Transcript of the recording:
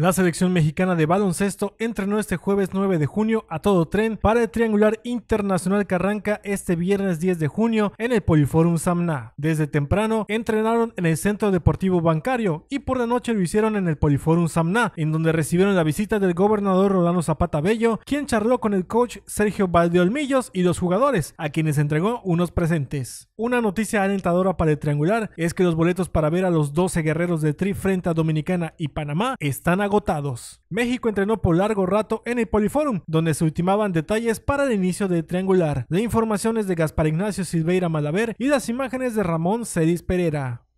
La selección mexicana de baloncesto entrenó este jueves 9 de junio a todo tren para el triangular internacional que arranca este viernes 10 de junio en el Poliforum Samna. Desde temprano entrenaron en el Centro Deportivo Bancario y por la noche lo hicieron en el Poliforum Samna, en donde recibieron la visita del gobernador Rolando Zapata Bello, quien charló con el coach Sergio Valdeolmillos y los jugadores, a quienes entregó unos presentes. Una noticia alentadora para el triangular es que los boletos para ver a los 12 guerreros de Tri frente a Dominicana y Panamá están agotados. México entrenó por largo rato en el Poliforum, donde se ultimaban detalles para el inicio del triangular. De informaciones de Gaspar Ignacio Silveira Malaver y las imágenes de Ramón Cedis Pereira.